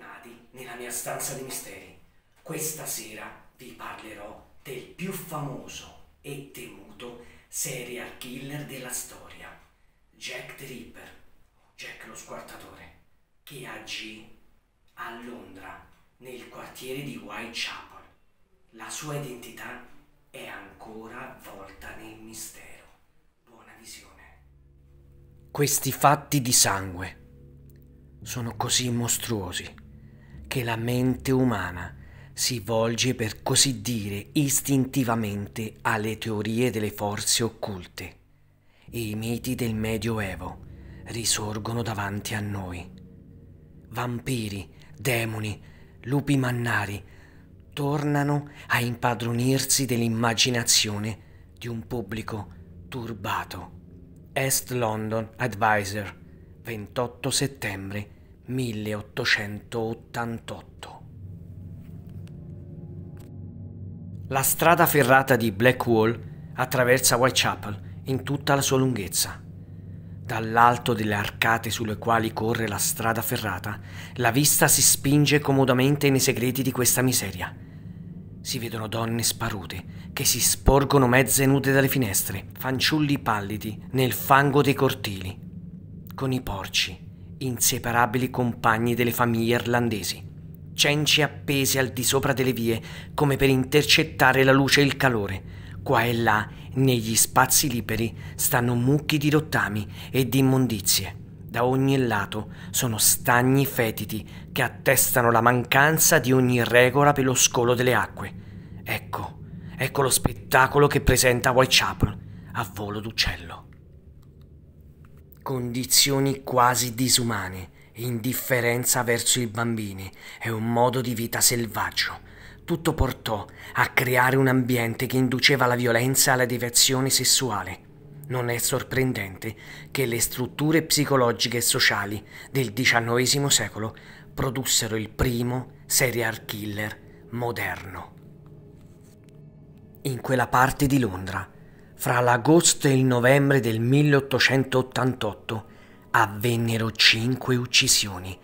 bentornati nella mia stanza di misteri. Questa sera vi parlerò del più famoso e temuto serial killer della storia, Jack the Ripper, Jack lo squartatore, che agì a Londra nel quartiere di Whitechapel. La sua identità è ancora avvolta nel mistero. Buona visione. Questi fatti di sangue sono così mostruosi che la mente umana si volge per così dire istintivamente alle teorie delle forze occulte. I miti del Medioevo risorgono davanti a noi. Vampiri, demoni, lupi mannari tornano a impadronirsi dell'immaginazione di un pubblico turbato. Est London Advisor, 28 settembre 1888. La strada ferrata di Blackwall attraversa Whitechapel in tutta la sua lunghezza. Dall'alto delle arcate sulle quali corre la strada ferrata, la vista si spinge comodamente nei segreti di questa miseria. Si vedono donne sparute che si sporgono mezze nude dalle finestre, fanciulli pallidi nel fango dei cortili, con i porci inseparabili compagni delle famiglie irlandesi, cenci appesi al di sopra delle vie come per intercettare la luce e il calore. Qua e là, negli spazi liberi, stanno mucchi di rottami e di immondizie. Da ogni lato sono stagni fetidi che attestano la mancanza di ogni regola per lo scolo delle acque. Ecco, ecco lo spettacolo che presenta Whitechapel a volo d'uccello condizioni quasi disumane, indifferenza verso i bambini e un modo di vita selvaggio. Tutto portò a creare un ambiente che induceva la violenza e la deviazione sessuale. Non è sorprendente che le strutture psicologiche e sociali del XIX secolo produssero il primo serial killer moderno. In quella parte di Londra fra l'agosto e il novembre del 1888 avvennero cinque uccisioni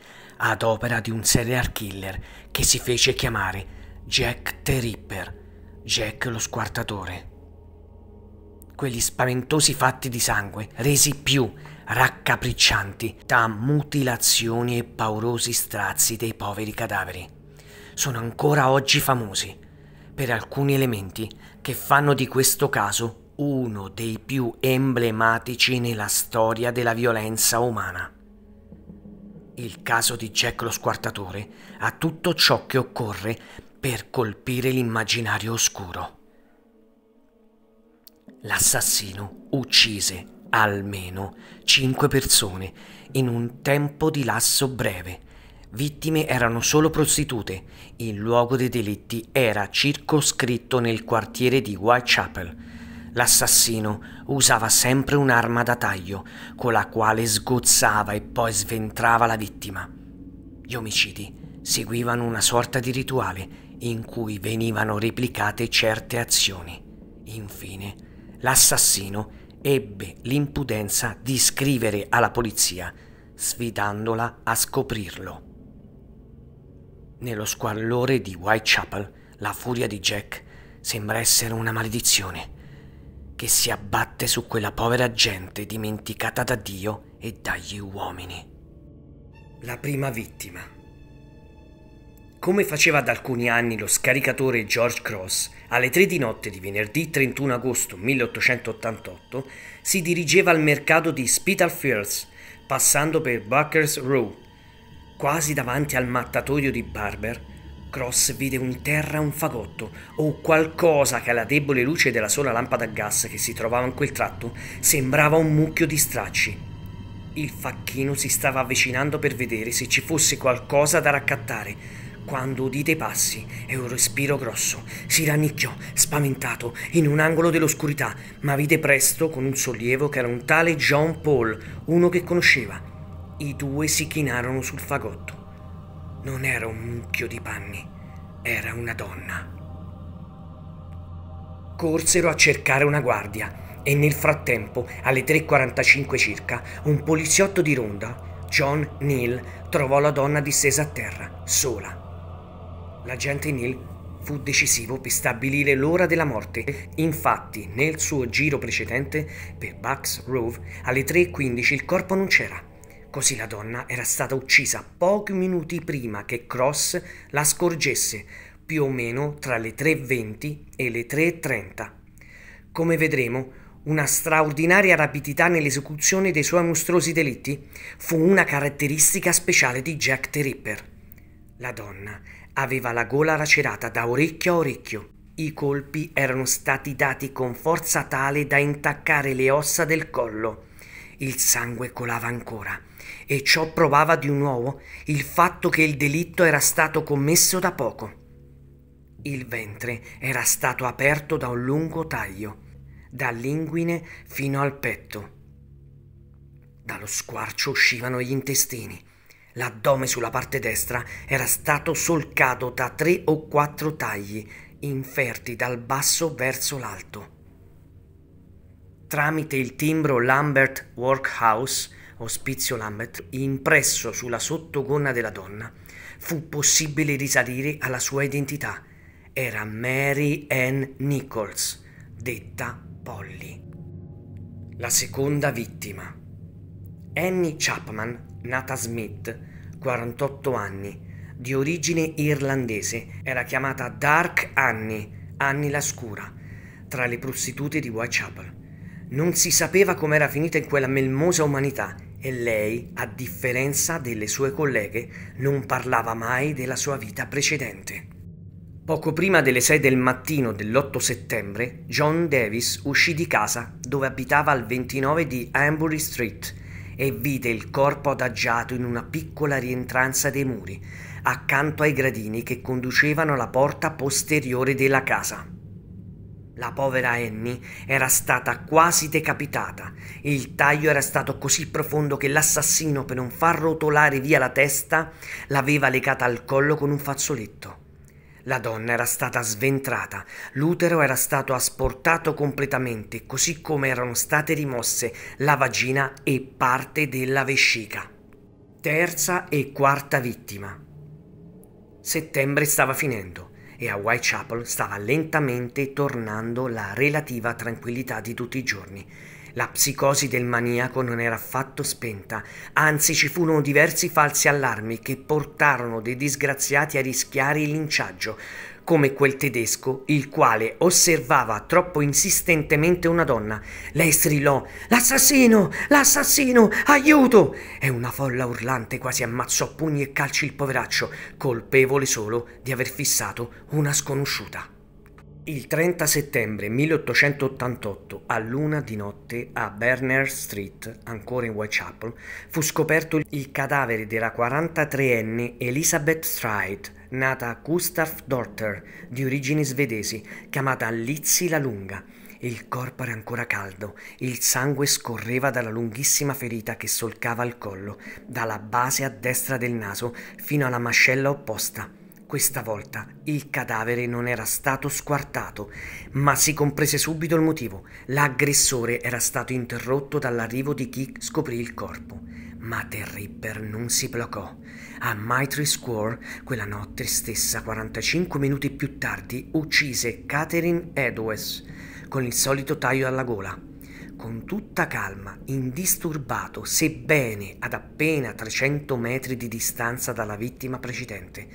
ad opera di un serial killer che si fece chiamare Jack the Ripper, Jack lo squartatore. Quegli spaventosi fatti di sangue, resi più raccapriccianti da mutilazioni e paurosi strazi dei poveri cadaveri, sono ancora oggi famosi per alcuni elementi che fanno di questo caso uno dei più emblematici nella storia della violenza umana. Il caso di Jack lo squartatore ha tutto ciò che occorre per colpire l'immaginario oscuro. L'assassino uccise almeno 5 persone in un tempo di lasso breve. Vittime erano solo prostitute. Il luogo dei delitti era circoscritto nel quartiere di Whitechapel L'assassino usava sempre un'arma da taglio, con la quale sgozzava e poi sventrava la vittima. Gli omicidi seguivano una sorta di rituale in cui venivano replicate certe azioni. Infine, l'assassino ebbe l'impudenza di scrivere alla polizia, sfidandola a scoprirlo. Nello squallore di Whitechapel, la furia di Jack sembra essere una maledizione che si abbatte su quella povera gente dimenticata da Dio e dagli uomini. La prima vittima. Come faceva da alcuni anni lo scaricatore George Cross, alle 3 di notte di venerdì 31 agosto 1888 si dirigeva al mercato di Spitalfields, passando per Buckers Row, quasi davanti al mattatoio di Barber, Cross vide un terra un fagotto o qualcosa che alla debole luce della sola lampada a gas che si trovava in quel tratto sembrava un mucchio di stracci. Il facchino si stava avvicinando per vedere se ci fosse qualcosa da raccattare, quando udì dei passi e un respiro grosso. Si rannicchiò, spaventato, in un angolo dell'oscurità, ma vide presto con un sollievo che era un tale John Paul, uno che conosceva. I due si chinarono sul fagotto non era un mucchio di panni, era una donna. Corsero a cercare una guardia e nel frattempo, alle 3.45 circa, un poliziotto di ronda, John Neal, trovò la donna distesa a terra, sola. L'agente Neal fu decisivo per stabilire l'ora della morte. Infatti, nel suo giro precedente, per Bucks Grove, alle 3.15 il corpo non c'era. Così la donna era stata uccisa pochi minuti prima che Cross la scorgesse, più o meno tra le 3.20 e le 3.30. Come vedremo, una straordinaria rapidità nell'esecuzione dei suoi mostruosi delitti fu una caratteristica speciale di Jack the Ripper. La donna aveva la gola lacerata da orecchio a orecchio. I colpi erano stati dati con forza tale da intaccare le ossa del collo. Il sangue colava ancora e ciò provava di nuovo il fatto che il delitto era stato commesso da poco. Il ventre era stato aperto da un lungo taglio, dall'inguine fino al petto. Dallo squarcio uscivano gli intestini. L'addome sulla parte destra era stato solcato da tre o quattro tagli inferti dal basso verso l'alto. Tramite il timbro Lambert Workhouse Ospizio Lammet, impresso sulla sottogonna della donna, fu possibile risalire alla sua identità. Era Mary Ann Nichols, detta Polly. La seconda vittima. Annie Chapman, nata Smith, 48 anni, di origine irlandese, era chiamata Dark Annie, Annie la Scura, tra le prostitute di Whitechapel. Non si sapeva com'era finita in quella melmosa umanità e lei, a differenza delle sue colleghe, non parlava mai della sua vita precedente. Poco prima delle 6 del mattino dell'8 settembre, John Davis uscì di casa dove abitava al 29 di Ambury Street e vide il corpo adagiato in una piccola rientranza dei muri, accanto ai gradini che conducevano alla porta posteriore della casa. La povera Annie era stata quasi decapitata. Il taglio era stato così profondo che l'assassino, per non far rotolare via la testa, l'aveva legata al collo con un fazzoletto. La donna era stata sventrata, l'utero era stato asportato completamente, così come erano state rimosse la vagina e parte della vescica. Terza e quarta vittima. Settembre stava finendo e a Whitechapel stava lentamente tornando la relativa tranquillità di tutti i giorni. La psicosi del maniaco non era affatto spenta, anzi ci furono diversi falsi allarmi che portarono dei disgraziati a rischiare il linciaggio, come quel tedesco, il quale osservava troppo insistentemente una donna. Lei strillò L'assassino! L'assassino! Aiuto! E una folla urlante quasi ammazzò pugni e calci il poveraccio, colpevole solo di aver fissato una sconosciuta. Il 30 settembre 1888, a luna di notte, a Berners Street, ancora in Whitechapel, fu scoperto il cadavere della 43enne Elizabeth Stride, nata Gustav Dorter, di origini svedesi, chiamata Lizzie la Lunga. Il corpo era ancora caldo, il sangue scorreva dalla lunghissima ferita che solcava il collo, dalla base a destra del naso fino alla mascella opposta. Questa volta il cadavere non era stato squartato, ma si comprese subito il motivo. L'aggressore era stato interrotto dall'arrivo di chi scoprì il corpo. Ma The Ripper non si placò. A Mitry Square, quella notte stessa, 45 minuti più tardi, uccise Catherine Edwards con il solito taglio alla gola con tutta calma, indisturbato, sebbene ad appena 300 metri di distanza dalla vittima precedente.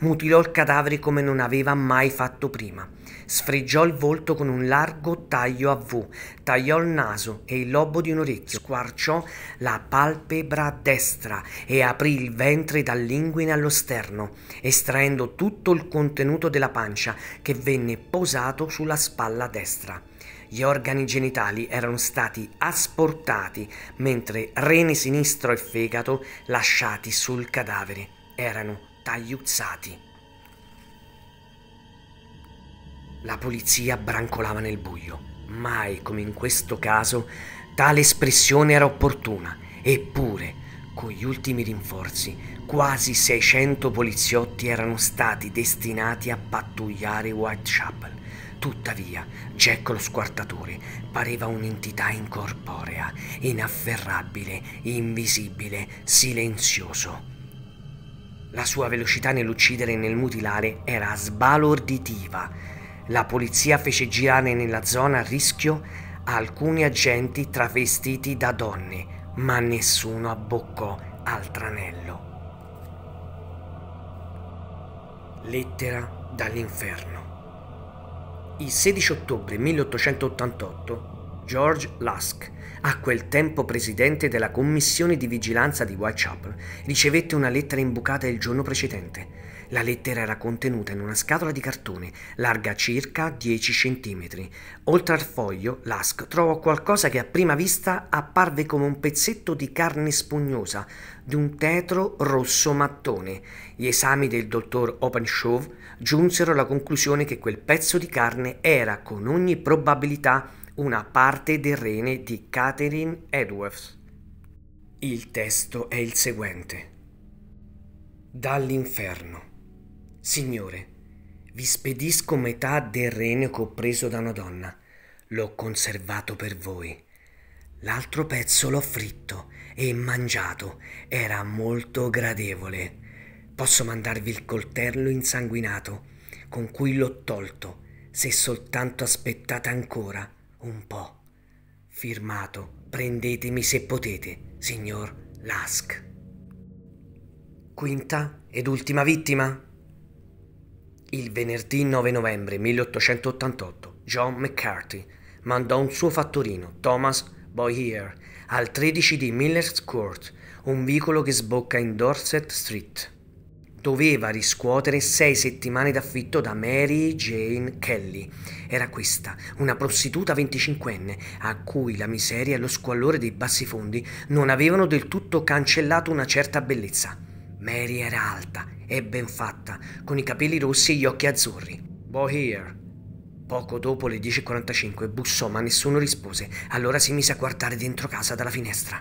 Mutilò il cadavere come non aveva mai fatto prima. Sfreggiò il volto con un largo taglio a V, tagliò il naso e il lobo di un orecchio, squarciò la palpebra destra e aprì il ventre dall'inguine allo sterno, estraendo tutto il contenuto della pancia che venne posato sulla spalla destra. Gli organi genitali erano stati asportati, mentre rene sinistro e fegato, lasciati sul cadavere, erano tagliuzzati. La polizia brancolava nel buio. Mai come in questo caso tale espressione era opportuna, eppure con gli ultimi rinforzi, quasi 600 poliziotti erano stati destinati a pattugliare Whitechapel Tuttavia, Jack lo squartatore pareva un'entità incorporea, inafferrabile, invisibile, silenzioso. La sua velocità nell'uccidere e nel mutilare era sbalorditiva. La polizia fece girare nella zona a rischio alcuni agenti travestiti da donne, ma nessuno abboccò al tranello. Lettera dall'inferno. Il 16 ottobre 1888 George Lusk, a quel tempo presidente della commissione di vigilanza di Whitechapel, ricevette una lettera imbucata il giorno precedente la lettera era contenuta in una scatola di cartone, larga circa 10 cm. Oltre al foglio, Lask trovò qualcosa che a prima vista apparve come un pezzetto di carne spugnosa di un tetro rosso mattone. Gli esami del dottor Openshaw giunsero alla conclusione che quel pezzo di carne era con ogni probabilità una parte del rene di Catherine Edwards. Il testo è il seguente. Dall'inferno. Signore, vi spedisco metà del rene che ho preso da una donna. L'ho conservato per voi. L'altro pezzo l'ho fritto e mangiato. Era molto gradevole. Posso mandarvi il coltello insanguinato con cui l'ho tolto, se soltanto aspettate ancora un po'. Firmato, prendetemi se potete, signor Lask. Quinta ed ultima vittima? Il venerdì 9 novembre 1888 John McCarthy mandò un suo fattorino, Thomas Boyer, al 13 di Miller's Court, un vicolo che sbocca in Dorset Street. Doveva riscuotere sei settimane d'affitto da Mary Jane Kelly. Era questa, una prostituta 25enne, a cui la miseria e lo squallore dei bassi fondi non avevano del tutto cancellato una certa bellezza. Mary era alta e ben fatta, con i capelli rossi e gli occhi azzurri. Boheer. Poco dopo le 10.45 bussò ma nessuno rispose, allora si mise a guardare dentro casa dalla finestra.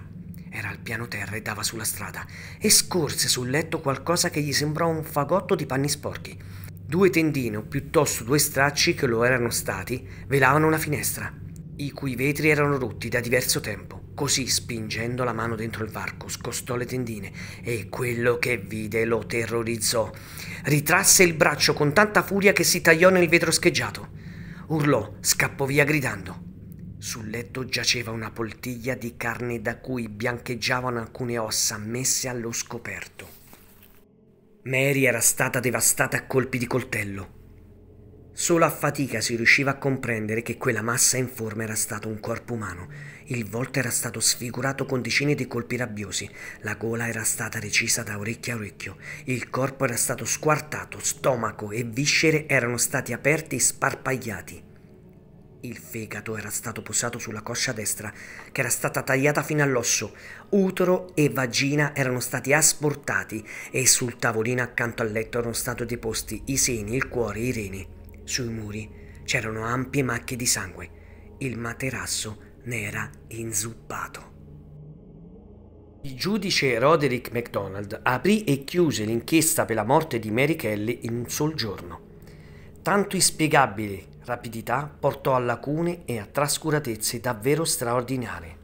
Era al piano terra e dava sulla strada, e scorse sul letto qualcosa che gli sembrò un fagotto di panni sporchi. Due tendine, o piuttosto due stracci che lo erano stati, velavano una finestra, i cui vetri erano rotti da diverso tempo. Così, spingendo la mano dentro il varco, scostò le tendine e quello che vide lo terrorizzò. Ritrasse il braccio con tanta furia che si tagliò nel vetro scheggiato. Urlò, scappò via gridando. Sul letto giaceva una poltiglia di carne da cui biancheggiavano alcune ossa messe allo scoperto. Mary era stata devastata a colpi di coltello. Solo a fatica si riusciva a comprendere che quella massa informe era stato un corpo umano. Il volto era stato sfigurato con decine di colpi rabbiosi, la gola era stata recisa da orecchio a orecchio, il corpo era stato squartato, stomaco e viscere erano stati aperti e sparpagliati. Il fegato era stato posato sulla coscia destra, che era stata tagliata fino all'osso. Utero e vagina erano stati asportati e sul tavolino accanto al letto erano stati deposti i seni, il cuore, i reni. Sui muri c'erano ampie macchie di sangue. Il materasso ne era inzuppato. Il giudice Roderick MacDonald aprì e chiuse l'inchiesta per la morte di Mary Kelly in un sol giorno. Tanto inspiegabile rapidità portò a lacune e a trascuratezze davvero straordinarie.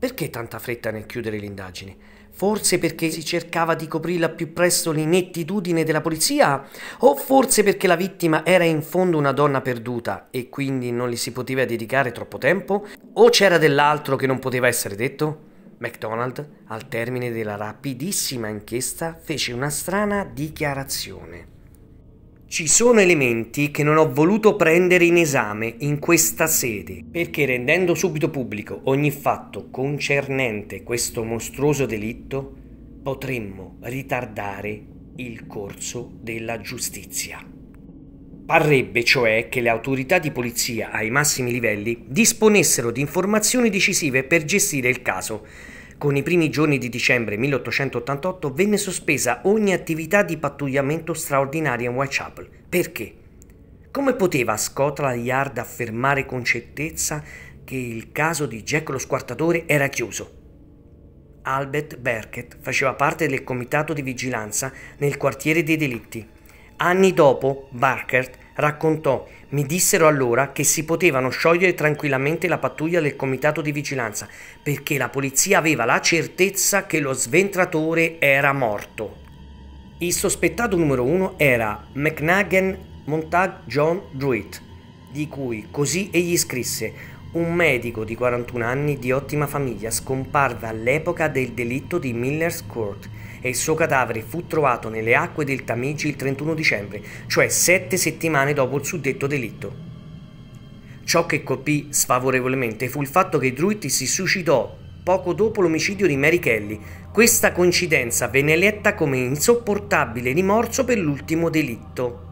Perché tanta fretta nel chiudere l'indagine? Forse perché si cercava di coprirla più presto l'inettitudine della polizia? O forse perché la vittima era in fondo una donna perduta e quindi non gli si poteva dedicare troppo tempo? O c'era dell'altro che non poteva essere detto? MacDonald, al termine della rapidissima inchiesta, fece una strana dichiarazione. Ci sono elementi che non ho voluto prendere in esame in questa sede, perché rendendo subito pubblico ogni fatto concernente questo mostruoso delitto, potremmo ritardare il corso della giustizia. Parrebbe cioè che le autorità di polizia ai massimi livelli disponessero di informazioni decisive per gestire il caso, con i primi giorni di dicembre 1888 venne sospesa ogni attività di pattugliamento straordinaria in Whitechapel. Perché? Come poteva Scotland Yard affermare con certezza che il caso di Jack lo squartatore era chiuso? Albert Berkett faceva parte del comitato di vigilanza nel quartiere dei delitti. Anni dopo, Barkert raccontò mi dissero allora che si potevano sciogliere tranquillamente la pattuglia del comitato di vigilanza perché la polizia aveva la certezza che lo sventratore era morto. Il sospettato numero uno era McNagan Montag John Druitt, di cui così egli scrisse un medico di 41 anni di ottima famiglia scomparve all'epoca del delitto di Miller's Court e il suo cadavere fu trovato nelle acque del Tamigi il 31 dicembre, cioè sette settimane dopo il suddetto delitto. Ciò che colpì sfavorevolmente fu il fatto che Druitt si suicidò poco dopo l'omicidio di Mary Kelly. Questa coincidenza venne letta come insopportabile rimorso per l'ultimo delitto.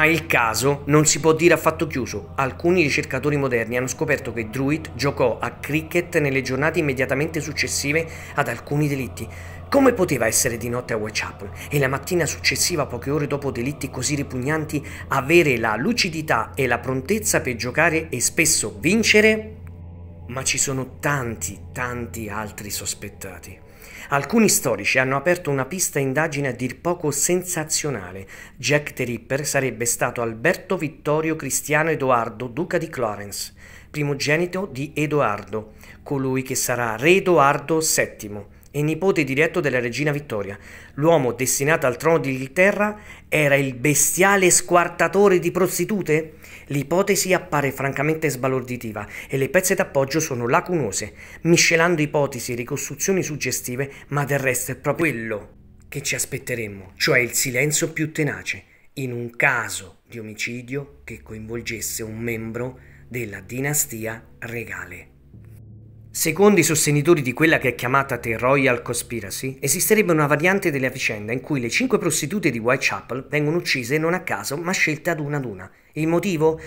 Ma il caso non si può dire affatto chiuso. Alcuni ricercatori moderni hanno scoperto che Druid giocò a cricket nelle giornate immediatamente successive ad alcuni delitti. Come poteva essere di notte a Whitechapel e la mattina successiva, poche ore dopo delitti così ripugnanti, avere la lucidità e la prontezza per giocare e spesso vincere? Ma ci sono tanti, tanti altri sospettati. Alcuni storici hanno aperto una pista indagine a dir poco sensazionale. Jack the Ripper sarebbe stato Alberto Vittorio Cristiano Edoardo, duca di Clarence, primogenito di Edoardo, colui che sarà re Edoardo VII e nipote diretto della regina Vittoria. L'uomo destinato al trono d'Inghilterra era il bestiale squartatore di prostitute? L'ipotesi appare francamente sbalorditiva e le pezze d'appoggio sono lacunose, miscelando ipotesi e ricostruzioni suggestive, ma del resto è proprio quello che ci aspetteremmo, cioè il silenzio più tenace, in un caso di omicidio che coinvolgesse un membro della dinastia regale. Secondo i sostenitori di quella che è chiamata The Royal Conspiracy, esisterebbe una variante della vicenda in cui le cinque prostitute di Whitechapel vengono uccise non a caso ma scelte ad una ad una, il motivo?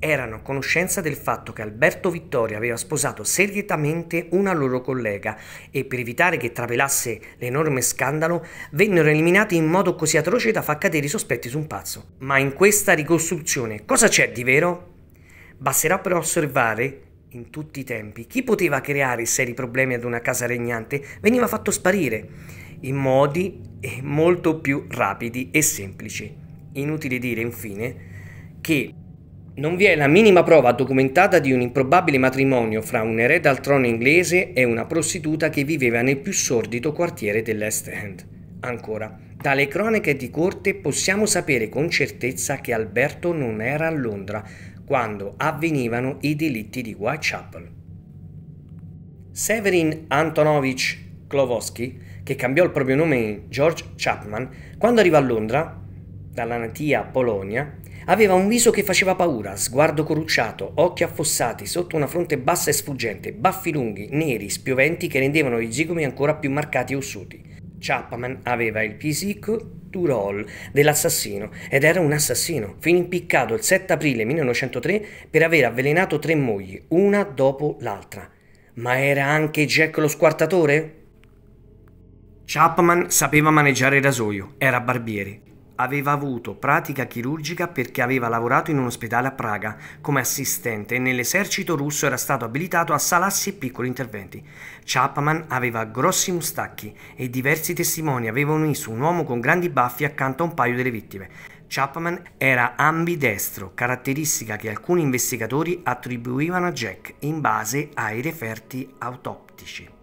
Erano a conoscenza del fatto che Alberto Vittoria aveva sposato segretamente una loro collega e per evitare che trapelasse l'enorme scandalo vennero eliminati in modo così atroce da far cadere i sospetti su un pazzo. Ma in questa ricostruzione cosa c'è di vero? Basterà però osservare in tutti i tempi, chi poteva creare seri problemi ad una casa regnante veniva fatto sparire in modi eh, molto più rapidi e semplici. Inutile dire, infine, che non vi è la minima prova documentata di un improbabile matrimonio fra un erede al trono inglese e una prostituta che viveva nel più sordito quartiere dell'Est End. Ancora, dalle cronache di corte possiamo sapere con certezza che Alberto non era a Londra quando avvenivano i delitti di Whitechapel. Severin Antonovich Klovosky, che cambiò il proprio nome in George Chapman, quando arriva a Londra, dalla natia Polonia, Aveva un viso che faceva paura, sguardo corrucciato, occhi affossati, sotto una fronte bassa e sfuggente, baffi lunghi, neri, spioventi che rendevano i zigomi ancora più marcati e ossuti. Chapman aveva il fisico du role dell'assassino ed era un assassino, fin impiccato il 7 aprile 1903 per aver avvelenato tre mogli, una dopo l'altra. Ma era anche Jack lo squartatore? Chapman sapeva maneggiare il rasoio, era barbiere, aveva avuto pratica chirurgica perché aveva lavorato in un ospedale a Praga come assistente e nell'esercito russo era stato abilitato a salassi e piccoli interventi. Chapman aveva grossi mustacchi e diversi testimoni avevano visto un uomo con grandi baffi accanto a un paio delle vittime. Chapman era ambidestro, caratteristica che alcuni investigatori attribuivano a Jack in base ai referti autoptici.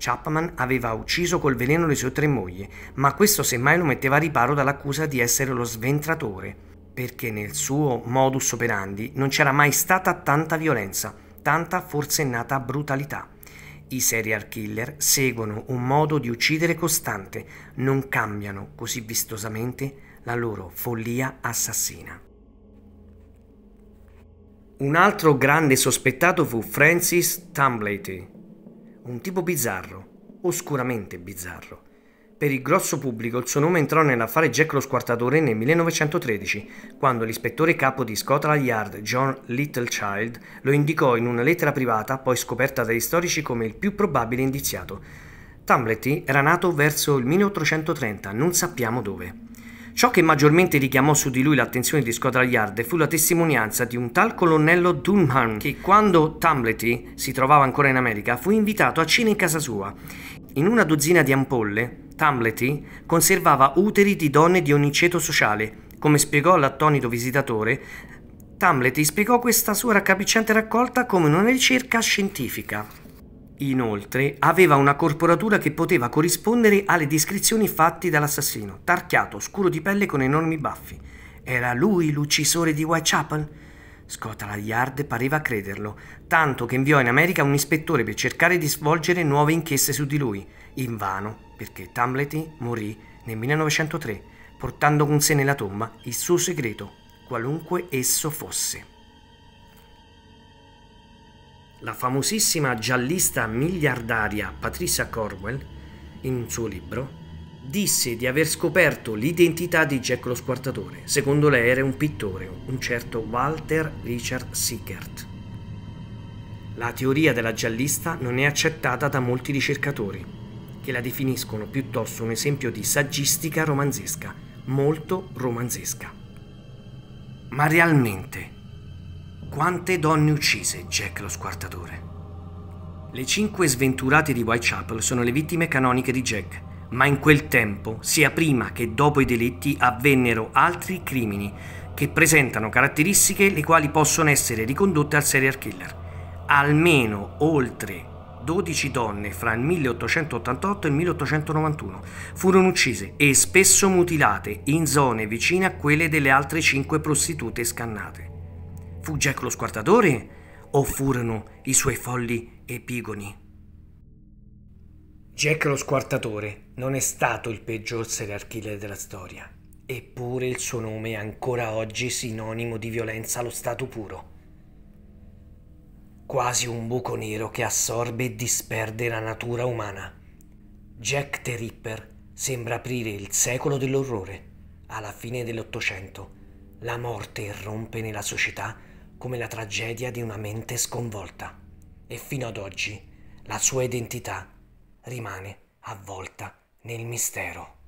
Chapman aveva ucciso col veleno le sue tre mogli, ma questo semmai lo metteva a riparo dall'accusa di essere lo sventratore, perché nel suo modus operandi non c'era mai stata tanta violenza, tanta forsennata brutalità. I serial killer seguono un modo di uccidere costante, non cambiano così vistosamente la loro follia assassina. Un altro grande sospettato fu Francis Tumblety, un tipo bizzarro, oscuramente bizzarro. Per il grosso pubblico il suo nome entrò nell'affare Jack lo squartatore nel 1913, quando l'ispettore capo di Scotland Yard, John Littlechild, lo indicò in una lettera privata, poi scoperta dagli storici come il più probabile indiziato. Tumblety era nato verso il 1830, non sappiamo dove. Ciò che maggiormente richiamò su di lui l'attenzione di Squadra Yard fu la testimonianza di un tal colonnello Dunham che quando Tumblety si trovava ancora in America fu invitato a cena in casa sua. In una dozzina di ampolle, Tumblety conservava uteri di donne di ogni ceto sociale. Come spiegò l'attonito visitatore, Tumblety spiegò questa sua raccapricciante raccolta come una ricerca scientifica. Inoltre aveva una corporatura che poteva corrispondere alle descrizioni fatte dall'assassino, tarchiato, scuro di pelle con enormi baffi. Era lui l'uccisore di Whitechapel? Scott Yard pareva crederlo, tanto che inviò in America un ispettore per cercare di svolgere nuove inchieste su di lui, invano, perché Tamlety morì nel 1903, portando con sé nella tomba il suo segreto, qualunque esso fosse. La famosissima giallista miliardaria Patricia Corwell, in un suo libro, disse di aver scoperto l'identità di Jack lo Squartatore. Secondo lei era un pittore, un certo Walter Richard Sickert. La teoria della giallista non è accettata da molti ricercatori, che la definiscono piuttosto un esempio di saggistica romanzesca, molto romanzesca. Ma realmente quante donne uccise Jack lo squartatore? Le cinque sventurate di Whitechapel sono le vittime canoniche di Jack, ma in quel tempo, sia prima che dopo i delitti, avvennero altri crimini che presentano caratteristiche le quali possono essere ricondotte al serial killer. Almeno oltre 12 donne fra il 1888 e il 1891 furono uccise e spesso mutilate in zone vicine a quelle delle altre 5 prostitute scannate. Fu Jack lo squartatore o furono i suoi folli epigoni? Jack lo squartatore non è stato il peggior serial killer della storia, eppure il suo nome è ancora oggi sinonimo di violenza allo stato puro. Quasi un buco nero che assorbe e disperde la natura umana. Jack the Ripper sembra aprire il secolo dell'orrore. Alla fine dell'Ottocento, la morte irrompe nella società come la tragedia di una mente sconvolta e fino ad oggi la sua identità rimane avvolta nel mistero.